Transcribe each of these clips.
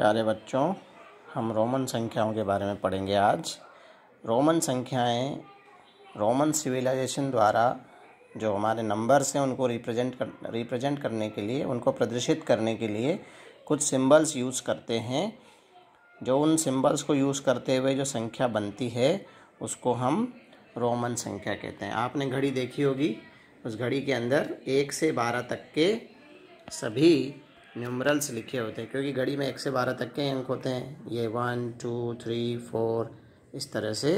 प्यारे बच्चों हम रोमन संख्याओं के बारे में पढ़ेंगे आज रोमन संख्याएं रोमन सिविलाइजेशन द्वारा जो हमारे नंबर्स हैं उनको रिप्रेजेंट कर रिप्रेजेंट करने के लिए उनको प्रदर्शित करने के लिए कुछ सिंबल्स यूज़ करते हैं जो उन सिंबल्स को यूज़ करते हुए जो संख्या बनती है उसको हम रोमन संख्या कहते हैं आपने घड़ी देखी होगी उस घड़ी के अंदर एक से बारह तक के सभी न्यूमरल्स लिखे होते हैं क्योंकि घड़ी में एक से बारह तक के अंक होते हैं ये वन टू थ्री फोर इस तरह से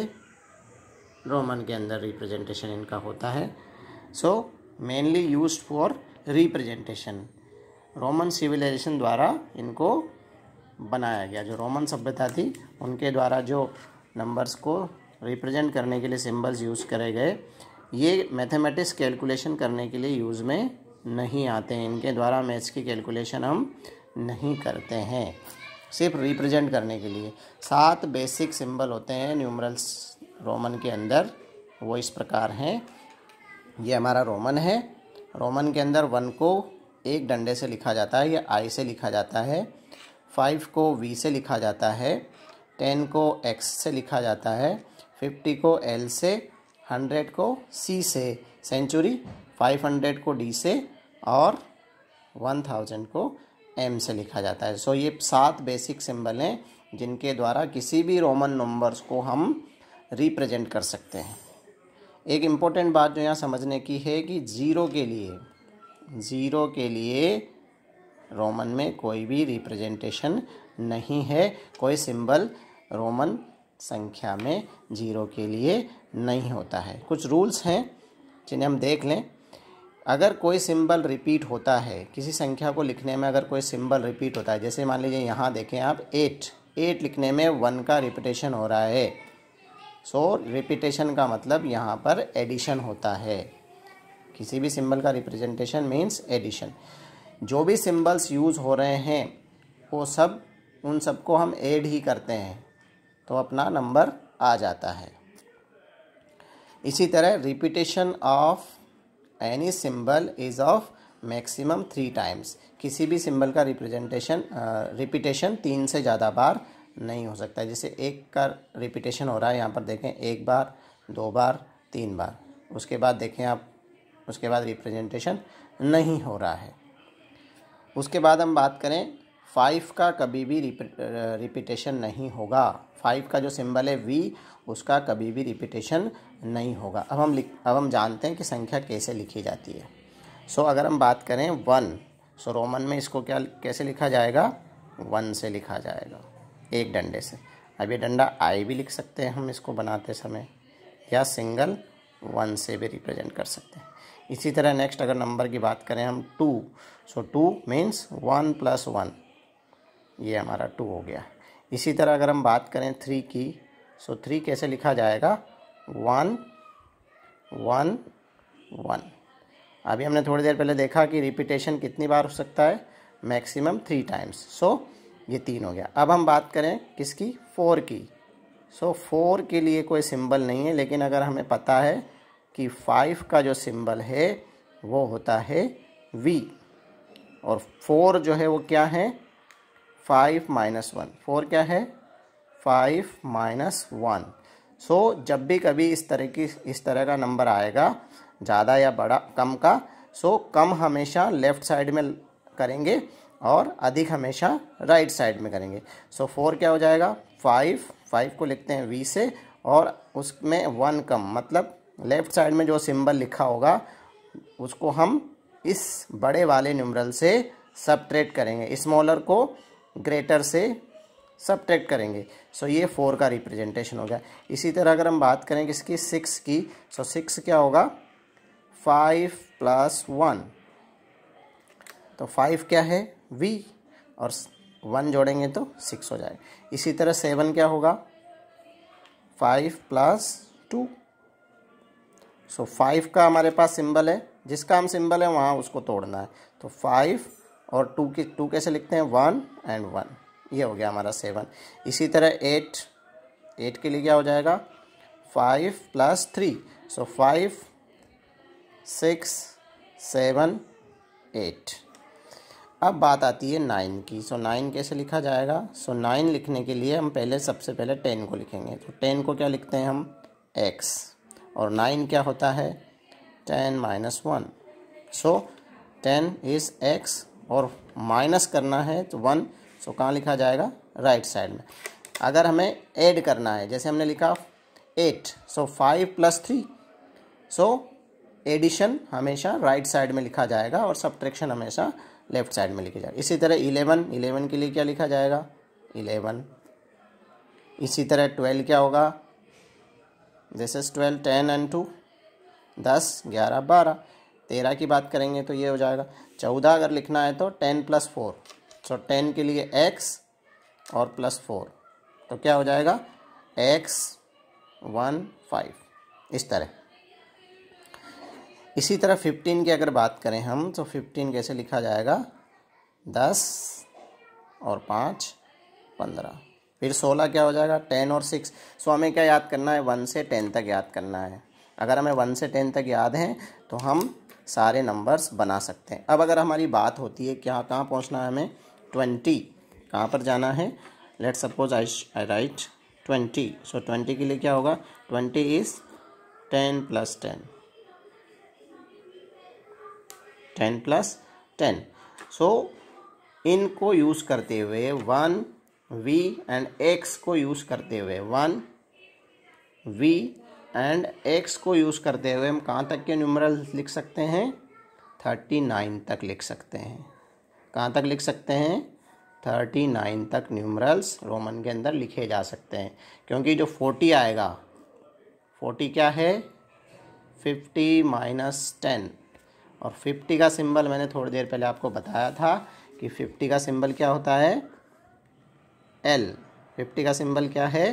रोमन के अंदर रिप्रेजेंटेशन इनका होता है so mainly use for representation Roman civilisation द्वारा इनको बनाया गया जो रोमन सभ्यता थी उनके द्वारा जो नंबर्स को रिप्रेजेंट करने के लिए सिंबल्स यूज़ करे गए ये मैथमेटिक्स कैलकुलेशन करने के लिए यूज़ में नहीं आते हैं इनके द्वारा मैथ्स की कैलकुलेशन हम नहीं करते हैं सिर्फ रिप्रेजेंट करने के लिए सात बेसिक सिंबल होते हैं न्यूमरल्स रोमन के अंदर वो इस प्रकार हैं ये हमारा रोमन है रोमन के अंदर वन को एक डंडे से लिखा जाता है या आई से लिखा जाता है फाइव को वी से लिखा जाता है टेन को एक्स से लिखा जाता है फिफ्टी को एल से हंड्रेड को सी से सेंचुरी फाइव हंड्रेड को डी से और वन थाउजेंड को एम से लिखा जाता है सो ये सात बेसिक सिंबल हैं जिनके द्वारा किसी भी रोमन नंबर्स को हम रिप्रेजेंट कर सकते हैं एक इम्पोर्टेंट बात जो यहाँ समझने की है कि ज़ीरो के लिए ज़ीरो के लिए रोमन में कोई भी रिप्रेजेंटेशन नहीं है कोई सिंबल रोमन संख्या में ज़ीरो के लिए नहीं होता है कुछ रूल्स हैं जिन्हें हम देख लें अगर कोई सिंबल रिपीट होता है किसी संख्या को लिखने में अगर कोई सिंबल रिपीट होता है जैसे मान लीजिए यहाँ देखें आप एट एट लिखने में वन का रिपीटेशन हो रहा है सो so, रिपीटेशन का मतलब यहाँ पर एडिशन होता है किसी भी सिंबल का रिप्रेजेंटेशन मीन्स एडिशन जो भी सिंबल्स यूज़ हो रहे हैं वो सब उन सबको हम ऐड ही करते हैं तो अपना नंबर आ जाता है इसी तरह repetition of any symbol is of maximum three times किसी भी सिंबल का रिप्रेजेंटेशन रिपीटेशन तीन से ज़्यादा बार नहीं हो सकता जैसे एक का रिपीटेशन हो रहा है यहाँ पर देखें एक बार दो बार तीन बार उसके बाद देखें आप उसके बाद रिप्रेजेंटेशन नहीं हो रहा है उसके बाद हम बात करें फाइव का कभी भी रिपीटेशन uh, नहीं होगा फाइव का जो सिंबल है वी उसका कभी भी रिपीटेशन नहीं होगा अब हम लिख अब हम जानते हैं कि संख्या कैसे लिखी जाती है सो so, अगर हम बात करें वन सो so, रोमन में इसको क्या कैसे लिखा जाएगा वन से लिखा जाएगा एक डंडे से अब ये डंडा आई भी लिख सकते हैं हम इसको बनाते समय या सिंगल वन से भी रिप्रेजेंट कर सकते हैं इसी तरह नेक्स्ट अगर नंबर की बात करें हम two so two means one plus one ये हमारा टू हो गया इसी तरह अगर हम बात करें थ्री की सो थ्री कैसे लिखा जाएगा वन वन वन अभी हमने थोड़ी देर पहले देखा कि रिपीटेशन कितनी बार हो सकता है मैक्सिमम थ्री टाइम्स सो ये तीन हो गया अब हम बात करें किसकी फोर की सो so, फोर के लिए कोई सिंबल नहीं है लेकिन अगर हमें पता है कि फाइव का जो सिंबल है वो होता है वी और फोर जो है वो क्या है फाइव माइनस वन फोर क्या है फाइव माइनस वन सो जब भी कभी इस तरह की इस तरह का नंबर आएगा ज़्यादा या बड़ा कम का सो कम हमेशा लेफ़्ट साइड में करेंगे और अधिक हमेशा राइट साइड में करेंगे सो फोर क्या हो जाएगा फाइव फाइव को लिखते हैं वी से और उसमें वन कम मतलब लेफ़्ट साइड में जो सिंबल लिखा होगा उसको हम इस बड़े वाले न्यूमरल से सब करेंगे स्मॉलर को ग्रेटर से सब्ट्रैक्ट करेंगे सो ये फोर का रिप्रेजेंटेशन हो गया इसी तरह अगर हम बात करें किसकी सिक्स की सो सिक्स क्या होगा फाइव प्लस वन तो फाइव क्या है वी और वन जोड़ेंगे तो सिक्स हो जाएगा इसी तरह सेवन क्या होगा five plus two so five का हमारे पास सिंबल है जिसका हम सिंबल है वहाँ उसको तोड़ना है तो फाइव और टू की टू कैसे लिखते हैं वन एंड वन ये हो गया हमारा सेवन इसी तरह एट एट के लिए क्या हो जाएगा five plus three so five six seven eight अब बात आती है नाइन की सो so, नाइन कैसे लिखा जाएगा सो so, नाइन लिखने के लिए हम पहले सबसे पहले टेन को लिखेंगे तो टेन को क्या लिखते हैं हम एक्स और नाइन क्या होता है ten minus one so ten is X और माइनस करना है तो वन सो कहाँ लिखा जाएगा राइट साइड में अगर हमें ऐड करना है जैसे हमने लिखा eight so five plus three so addition हमेशा राइट साइड में लिखा जाएगा और सब्ट्रैक्शन हमेशा लेफ्ट साइड में लिखा जाएगा इसी तरह इलेवन इलेवन के लिए क्या लिखा जाएगा इलेवन इसी तरह ट्वेल्व क्या होगा this is twelve ten and two दस ग्यारह बारह तेरह की बात करेंगे तो ये हो जाएगा चौदह अगर लिखना है तो ten plus four so ten के लिए एक्स और प्लस फोर तो क्या हो जाएगा एक्स वन फाइव इस तरह इसी तरह फिफ्टीन की अगर बात करें हम तो फिफ्टीन कैसे लिखा जाएगा दस और पाँच पंद्रह फिर सोलह क्या हो जाएगा टेन और सिक्स सो हमें क्या याद करना है वन से टेन तक याद करना है अगर हमें वन से टेन तक याद हैं तो हम सारे नंबर्स बना सकते हैं अब अगर हमारी बात होती है क्या कहाँ पहुँचना है हमें ट्वेंटी कहाँ पर जाना है let suppose I I write twenty so twenty के लिए क्या होगा twenty is ten plus ten ten plus ten so इनको यूज़ करते हुए वन वी एंड एक्स को यूज़ करते हुए वन वी एंड एक्स को यूज़ करते हुए हम कहाँ तक के न्यूमरल लिख सकते हैं थर्टी नाइन तक लिख सकते हैं कहाँ तक लिख सकते हैं थर्टी नाइन तक न्यूमरल्स रोमन के अंदर लिखे जा सकते हैं क्योंकि जो फोर्टी आएगा फोर्टी क्या है फिफ्टी माइनस टेन और फिफ्टी का सिंबल मैंने थोड़ी देर पहले आपको बताया था कि फिफ्टी का सिंबल क्या होता है एल फिफ्टी का सिंबल क्या है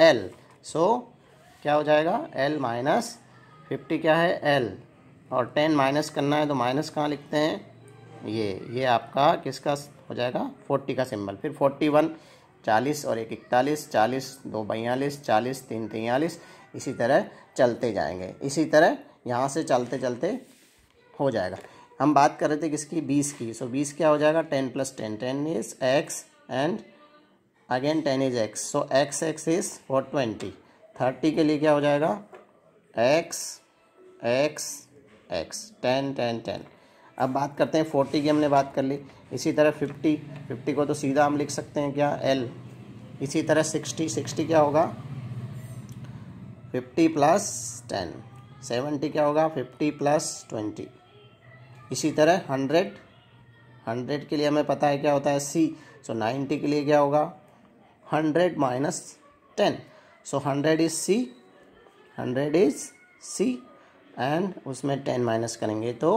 एल सो क्या हो जाएगा एल माइनस फिफ्टी क्या है एल और टेन माइनस करना है तो माइनस कहाँ लिखते हैं ये ये आपका किसका हो जाएगा फोर्टी का सिंबल फिर फोर्टी वन चालीस और एक इकतालीस चालीस दो बयालीस चालीस तीन तैंतालीस इसी तरह चलते जाएंगे इसी तरह यहाँ से चलते चलते हो जाएगा हम बात कर रहे थे किसकी बीस की सो बीस क्या हो जाएगा ten plus ten ten is X and again ten is X so X X is for twenty thirty के लिए क्या हो जाएगा X X X ten ten ten अब बात करते हैं फोर्टी की हमने बात कर ली इसी तरह फिफ्टी फिफ्टी को तो सीधा हम लिख सकते हैं क्या एल इसी तरह सिक्सटी सिक्सटी क्या होगा फिफ्टी प्लस टेन सेवेंटी क्या होगा फिफ्टी प्लस ट्वेंटी इसी तरह हंड्रेड हंड्रेड के लिए हमें पता है क्या होता है सी सो नाइन्टी के लिए क्या होगा hundred minus ten so hundred is C hundred is C and उसमें टेन माइनस करेंगे तो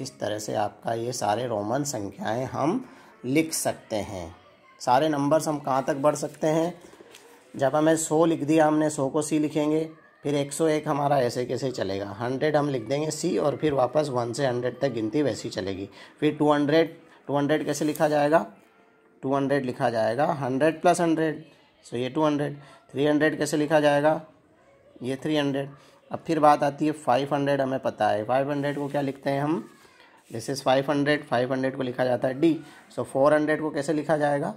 इस तरह से आपका ये सारे रोमन संख्याएं हम लिख सकते हैं सारे नंबर्स हम कहाँ तक बढ़ सकते हैं जब हमें सौ लिख दिया हमने सौ को सी लिखेंगे फिर एक सौ एक हमारा ऐसे कैसे चलेगा हंड्रेड हम लिख देंगे सी और फिर वापस वन से हंड्रेड तक गिनती वैसी चलेगी फिर टू हंड्रेड टू हंड्रेड कैसे लिखा जाएगा टू हंड्रेड लिखा जाएगा हंड्रेड प्लस हंड्रेड सो ये टू हंड्रेड थ्री हंड्रेड कैसे लिखा जाएगा ये थ्री हंड्रेड अब फिर बात आती है फाइव हंड्रेड हमें पता है फाइव हंड्रेड को क्या लिखते हैं हम this is five hundred five hundred को लिखा जाता है डी सो फोर हंड्रेड को कैसे लिखा जाएगा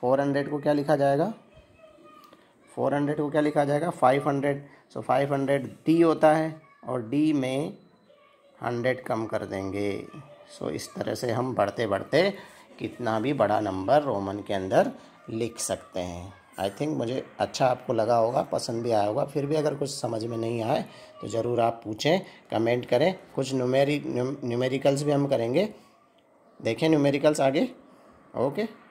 फोर हंड्रेड को क्या लिखा जाएगा फोर हंड्रेड को क्या लिखा जाएगा five hundred so five hundred D होता है और डी में हंड्रेड कम कर देंगे सो so, इस तरह से हम बढ़ते बढ़ते कितना भी बड़ा नंबर रोमन के अंदर लिख सकते हैं आई थिंक मुझे अच्छा आपको लगा होगा पसंद भी आया होगा फिर भी अगर कुछ समझ में नहीं आए तो ज़रूर आप पूछें कमेंट करें कुछ न्यूमेरिक न्यूमेरिकल्स भी हम करेंगे देखें न्यूमेरिकल्स आगे ओके